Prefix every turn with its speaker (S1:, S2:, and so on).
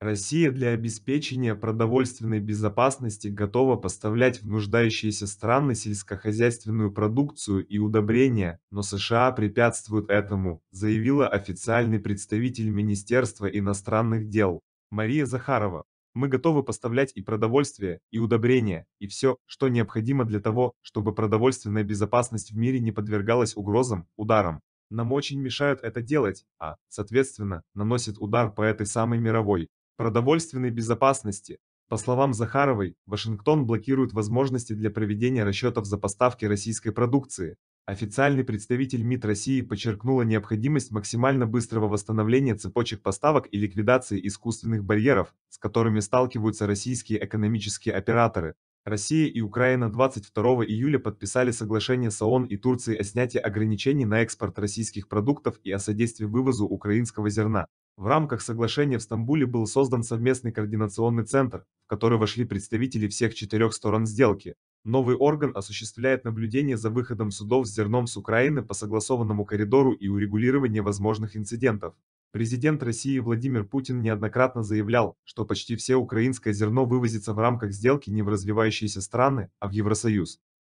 S1: Россия для обеспечения продовольственной безопасности готова поставлять в нуждающиеся страны сельскохозяйственную продукцию и удобрения, но США препятствуют этому, заявила официальный представитель Министерства иностранных дел Мария Захарова. Мы готовы поставлять и продовольствие, и удобрения, и все, что необходимо для того, чтобы продовольственная безопасность в мире не подвергалась угрозам, ударам. Нам очень мешают это делать, а, соответственно, наносит удар по этой самой мировой продовольственной безопасности. По словам Захаровой, Вашингтон блокирует возможности для проведения расчетов за поставки российской продукции. Официальный представитель МИД России подчеркнула необходимость максимально быстрого восстановления цепочек поставок и ликвидации искусственных барьеров, с которыми сталкиваются российские экономические операторы. Россия и Украина 22 июля подписали соглашение с ООН и Турцией о снятии ограничений на экспорт российских продуктов и о содействии вывозу украинского зерна. В рамках соглашения в Стамбуле был создан совместный координационный центр, в который вошли представители всех четырех сторон сделки. Новый орган осуществляет наблюдение за выходом судов с зерном с Украины по согласованному коридору и урегулирование возможных инцидентов. Президент России Владимир Путин неоднократно заявлял, что почти все украинское зерно вывозится в рамках сделки не в развивающиеся страны, а в Евросоюз.